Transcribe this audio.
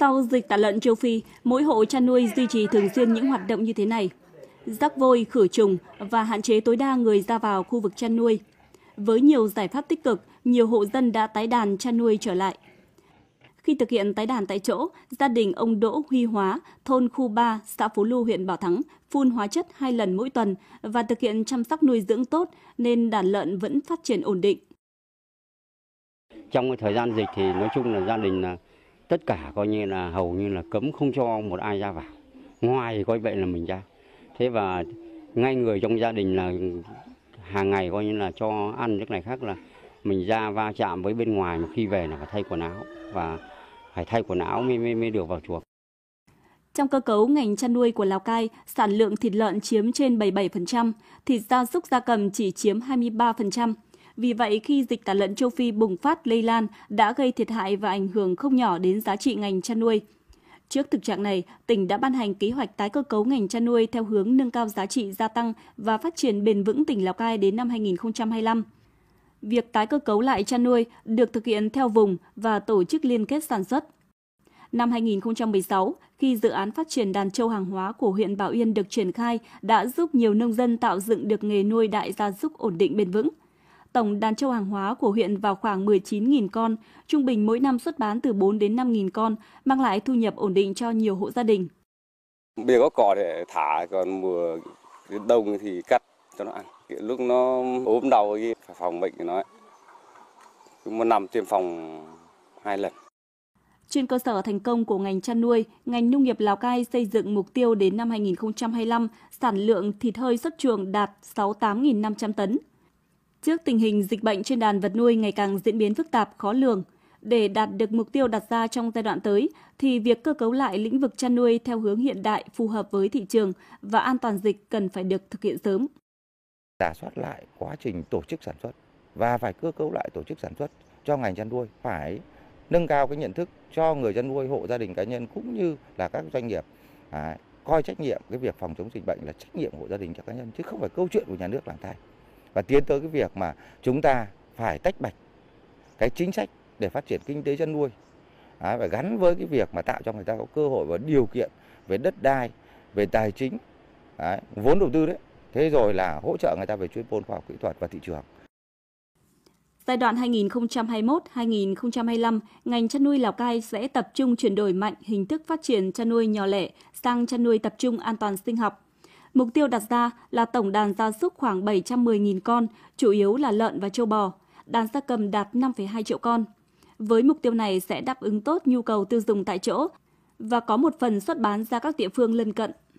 Sau dịch tả lợn châu Phi, mỗi hộ chăn nuôi duy trì thường xuyên những hoạt động như thế này. Rắc vôi, khử trùng và hạn chế tối đa người ra vào khu vực chăn nuôi. Với nhiều giải pháp tích cực, nhiều hộ dân đã tái đàn chăn nuôi trở lại. Khi thực hiện tái đàn tại chỗ, gia đình ông Đỗ Huy Hóa, thôn khu 3, xã Phú Lu, huyện Bảo Thắng, phun hóa chất hai lần mỗi tuần và thực hiện chăm sóc nuôi dưỡng tốt nên đàn lợn vẫn phát triển ổn định. Trong cái thời gian dịch thì nói chung là gia đình là tất cả coi như là hầu như là cấm không cho một ai ra vào ngoài coi vậy là mình ra thế và ngay người trong gia đình là hàng ngày coi như là cho ăn nước này khác là mình ra va chạm với bên ngoài mà khi về là phải thay quần áo và phải thay quần áo mới mới, mới được vào chuồng trong cơ cấu ngành chăn nuôi của Lào Cai, sản lượng thịt lợn chiếm trên 77%, thịt gia súc gia cầm chỉ chiếm 23%. Vì vậy, khi dịch tả lợn châu Phi bùng phát lây lan đã gây thiệt hại và ảnh hưởng không nhỏ đến giá trị ngành chăn nuôi. Trước thực trạng này, tỉnh đã ban hành kế hoạch tái cơ cấu ngành chăn nuôi theo hướng nâng cao giá trị gia tăng và phát triển bền vững tỉnh Lào Cai đến năm 2025. Việc tái cơ cấu lại chăn nuôi được thực hiện theo vùng và tổ chức liên kết sản xuất. Năm 2016, khi dự án phát triển đàn trâu hàng hóa của huyện Bảo Yên được triển khai đã giúp nhiều nông dân tạo dựng được nghề nuôi đại gia súc ổn định bền vững – tổng đàn trâu hàng hóa của huyện vào khoảng 19.000 con, trung bình mỗi năm xuất bán từ 4 đến 5.000 con, mang lại thu nhập ổn định cho nhiều hộ gia đình. Bây giờ có cỏ để thả, còn mùa đông thì cắt cho nó ăn. Lúc nó ốm đau thì phải phòng bệnh thì nói, Một năm tiêm phòng hai lần. Trên cơ sở thành công của ngành chăn nuôi, ngành nông nghiệp Lào Cai xây dựng mục tiêu đến năm 2025, sản lượng thịt hơi xuất chuồng đạt 68.500 tấn, Trước tình hình dịch bệnh trên đàn vật nuôi ngày càng diễn biến phức tạp, khó lường, để đạt được mục tiêu đặt ra trong giai đoạn tới thì việc cơ cấu lại lĩnh vực chăn nuôi theo hướng hiện đại phù hợp với thị trường và an toàn dịch cần phải được thực hiện sớm. Giả soát lại quá trình tổ chức sản xuất và phải cơ cấu lại tổ chức sản xuất cho ngành chăn nuôi, phải nâng cao cái nhận thức cho người chăn nuôi, hộ gia đình cá nhân cũng như là các doanh nghiệp. À, coi trách nhiệm cái việc phòng chống dịch bệnh là trách nhiệm hộ gia đình cho cá nhân chứ không phải câu chuyện của nhà nước làm thay và tiến tới cái việc mà chúng ta phải tách bạch cái chính sách để phát triển kinh tế chăn nuôi à, phải gắn với cái việc mà tạo cho người ta có cơ hội và điều kiện về đất đai về tài chính đấy, vốn đầu tư đấy thế rồi là hỗ trợ người ta về chuyên môn khoa học kỹ thuật và thị trường Giai đoạn 2021-2025, ngành chăn nuôi Lào Cai sẽ tập trung chuyển đổi mạnh hình thức phát triển chăn nuôi nhỏ lẻ sang chăn nuôi tập trung an toàn sinh học, Mục tiêu đặt ra là tổng đàn gia súc khoảng 710.000 con, chủ yếu là lợn và châu bò, đàn gia cầm đạt 5,2 triệu con. Với mục tiêu này sẽ đáp ứng tốt nhu cầu tiêu dùng tại chỗ và có một phần xuất bán ra các địa phương lân cận.